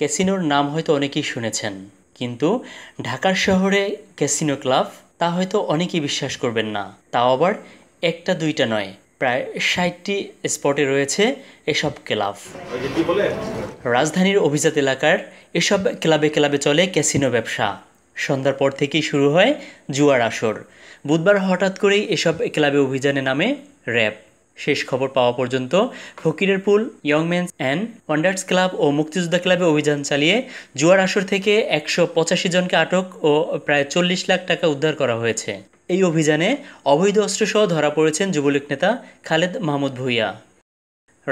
ক্যাসিনোর নাম হয়তো অনেকেই শুনেছেন কিন্তু ঢাকার শহরে ক্যাসিনো ক্লাব তা হয়তো অনেকেই বিশ্বাস করবেন না তাও আবার একটা দুইটা নয় প্রায় ষাটটি স্পটে রয়েছে এসব ক্লাব রাজধানীর অভিজাত এলাকার এসব ক্লাবে ক্লাবে চলে ক্যাসিনো ব্যবসা সন্ধ্যার পর থেকেই শুরু হয় জুয়ার আসর বুধবার হঠাৎ করেই এসব ক্লাবে অভিযানে নামে র্যাব শেষ খবর পাওয়া পর্যন্ত ফকিরের পুল ইয়ংম্যানস অ্যান্ড ওয়ান্ডার্স ক্লাব ও মুক্তিযোদ্ধা ক্লাবে অভিযান চালিয়ে জুয়ার আসর থেকে একশো পঁচাশি জনকে আটক ও প্রায় চল্লিশ লাখ টাকা উদ্ধার করা হয়েছে এই অভিযানে অবৈধ অস্ত্রসহ ধরা পড়েছেন যুবলীগ নেতা খালেদ মাহমুদ ভুইয়া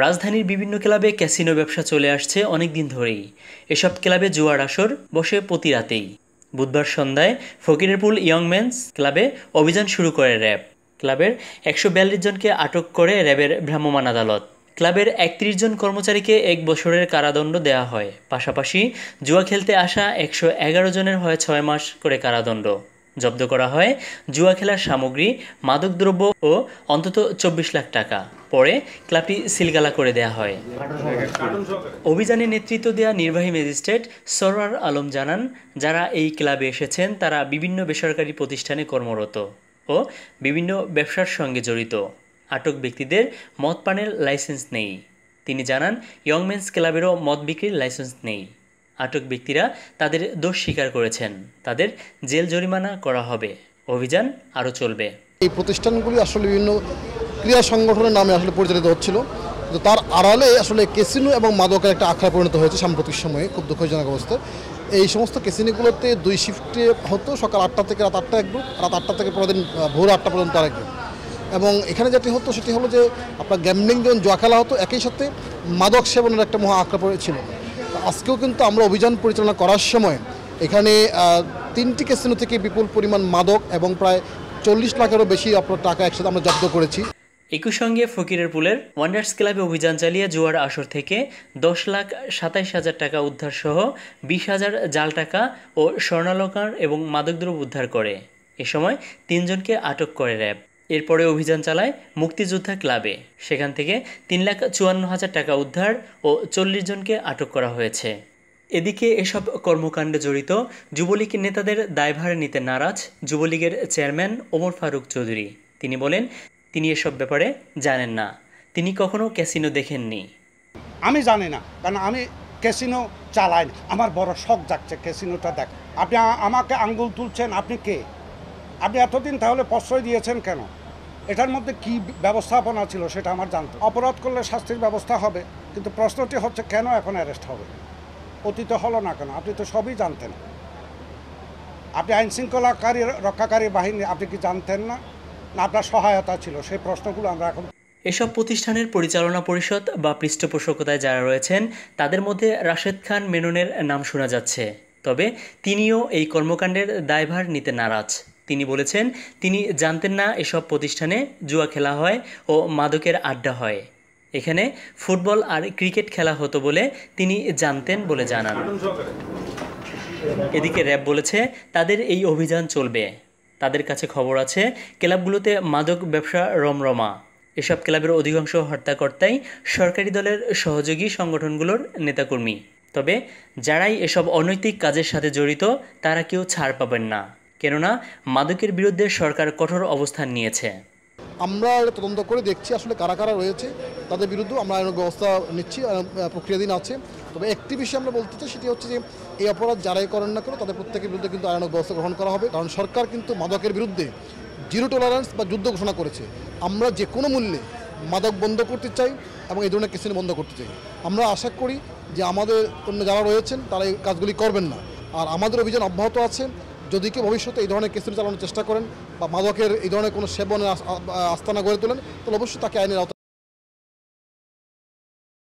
রাজধানীর বিভিন্ন ক্লাবে ক্যাসিনো ব্যবসা চলে আসছে অনেক দিন ধরেই এসব ক্লাবে জুয়ার আসর বসে প্রতি রাতেই বুধবার সন্ধ্যায় ফকিরেরপুল ইয়ংম্যানস ক্লাবে অভিযান শুরু করে র্যাব ক্লাবের একশো জনকে আটক করে র্যাবের ভ্রাম্যমাণ আদালত ক্লাবের একত্রিশ জন কর্মচারীকে এক বছরের কারাদণ্ড দেওয়া হয় পাশাপাশি জুয়া খেলতে আসা একশো এগারো জনের হয় ছয় মাস করে কারাদণ্ড জব্দ করা হয় জুয়া খেলার সামগ্রী মাদকদ্রব্য ও অন্তত চব্বিশ লাখ টাকা পরে ক্লাবটি সিলগালা করে দেয়া হয় অভিযানে নেতৃত্ব দেয়া নির্বাহী ম্যাজিস্ট্রেট সরার আলম জানান যারা এই ক্লাবে এসেছেন তারা বিভিন্ন বেসরকারি প্রতিষ্ঠানে কর্মরত ও বিভিন্ন ব্যবসার সঙ্গে জড়িত আটক ব্যক্তিদের মদ পানের লাইসেন্স নেই তিনি জানান ইয়ংমেন্স ক্লাবেরও মদ বিক্রির লাইসেন্স নেই আটক ব্যক্তিরা তাদের দোষ স্বীকার করেছেন তাদের জেল জরিমানা করা হবে অভিযান আরও চলবে এই প্রতিষ্ঠানগুলি আসলে বিভিন্ন ক্রীড়া সংগঠনের নামে আসলে পরিচালিত হচ্ছিল তার আড়ালে আসলে কেসিনো এবং মাদকের একটা আখড়া পরিণত হয়েছে সাম্প্রতিক সময়ে খুব দুঃখজনক অবস্থা এই সমস্ত ক্যাসিনোগুলোতে দুই শিফটে হতো সকাল আটটা থেকে রাত আটটা এক গ্রুপ রাত আটটা থেকে পরের দিন ভোর আটটা পর্যন্ত আরেক গ্রুপ এবং এখানে যেটি হতো সেটি হলো যে আপনার গ্যামলিং যখন জোয়া খেলা হতো একই সাথে মাদক সেবনের একটা মহা আক্রমণ পড়েছিল আজকেও কিন্তু আমরা অভিযান পরিচালনা করার সময় এখানে তিনটি ক্যাসিনো থেকে বিপুল পরিমাণ মাদক এবং প্রায় চল্লিশ লাখেরও বেশি আপনার টাকা একসাথে আমরা জব্দ করেছি একই সঙ্গে ফকিরের পুলের ওয়ান্ডার্স ক্লাবে অভিযান চালিয়ে জুয়ার আসর থেকে দশ লাখ সাতাইশ হাজার টাকা উদ্ধার সহ বিশ হাজার জাল টাকা ও স্বর্ণালকার এবং মাদকদ্রব্য উদ্ধার করে এ সময় তিনজনকে আটক করে র্যাব এরপরে অভিযান চালায় মুক্তিযোদ্ধা ক্লাবে সেখান থেকে তিন লাখ চুয়ান্ন হাজার টাকা উদ্ধার ও চল্লিশ জনকে আটক করা হয়েছে এদিকে এসব কর্মকাণ্ডে জড়িত যুবলীগ নেতাদের দায়ভার নিতে নারাজ যুবলীগের চেয়ারম্যান ওমর ফারুক চৌধুরী তিনি বলেন তিনি এসব ব্যাপারে জানেন না তিনি কখনো ক্যাসিনো দেখেননি আমি জানি না কারণ আমি ক্যাসিনো চালাই না আমার বড় শখ যাচ্ছে ক্যাসিনোটা দেখ আপনি আমাকে আঙ্গুল তুলছেন আপনি কে আপনি এতদিন তাহলে প্রশ্রয় দিয়েছেন কেন এটার মধ্যে কি ব্যবস্থাপনা ছিল সেটা আমার জানত অপরাধ করলে শাস্তির ব্যবস্থা হবে কিন্তু প্রশ্নটি হচ্ছে কেন এখন অ্যারেস্ট হবে অতীত হলো না কেন আপনি তো সবই জানতেন আপনি আইনশৃঙ্খলাকারী রক্ষাকারী বাহিনী আপনি কি জানতেন না আপনার সহায়তা ছিল সেই প্রশ্নগুলো আমরা এখন এসব প্রতিষ্ঠানের পরিচালনা পরিষদ বা পৃষ্ঠপোষকতায় যারা রয়েছেন তাদের মধ্যে রাশেদ খান মেননের নাম শোনা যাচ্ছে তবে তিনিও এই কর্মকাণ্ডের দায়ভার নিতে নারাজ তিনি বলেছেন তিনি জানতেন না এসব প্রতিষ্ঠানে জুয়া খেলা হয় ও মাদকের আড্ডা হয় এখানে ফুটবল আর ক্রিকেট খেলা হতো বলে তিনি জানতেন বলে জানান এদিকে র্যাব বলেছে তাদের এই অভিযান চলবে তাদের কাছে খবর আছে ক্লাবগুলোতে মাদক ব্যবসা রমরমা এসব ক্লাবের অধিকাংশ হত্যাকর্তাই সরকারি দলের সহযোগী সংগঠনগুলোর নেতাকর্মী তবে যারাই এসব অনৈতিক কাজের সাথে জড়িত তারা কেউ ছাড় পাবেন না কেননা মাদকের বিরুদ্ধে সরকার কঠোর অবস্থান নিয়েছে আমরা তদন্ত করে দেখছি আসলে কারা কারা রয়েছে তাদের বিরুদ্ধে আমরা আইনের ব্যবস্থা নিচ্ছি প্রক্রিয়াধীন আছে তবে একটি বিষয় আমরা বলতে চাই সেটি হচ্ছে যে এই অপরাধ যারাই করেন না করে তাদের প্রত্যেকের বিরুদ্ধে কিন্তু আইনানক ব্যবস্থা গ্রহণ করা হবে কারণ সরকার কিন্তু মাদকের বিরুদ্ধে জিরো টলারেন্স বা যুদ্ধ ঘোষণা করেছে আমরা যে কোনো মূল্যে মাদক বন্ধ করতে চাই এবং এই ধরনের কেসিন বন্ধ করতে চাই আমরা আশা করি যে আমাদের অন্য যারা রয়েছেন তারা এই কাজগুলি করবেন না আর আমাদের অভিযান অব্যাহত আছে যদি কেউ ভবিষ্যতে এই ধরনের কেসরি চালানোর চেষ্টা করেন বা মাদকের এই ধরনের কোনো সেবনে আস্তানা গড়ে তোলেন তাহলে অবশ্যই তাকে আইনের আওতায়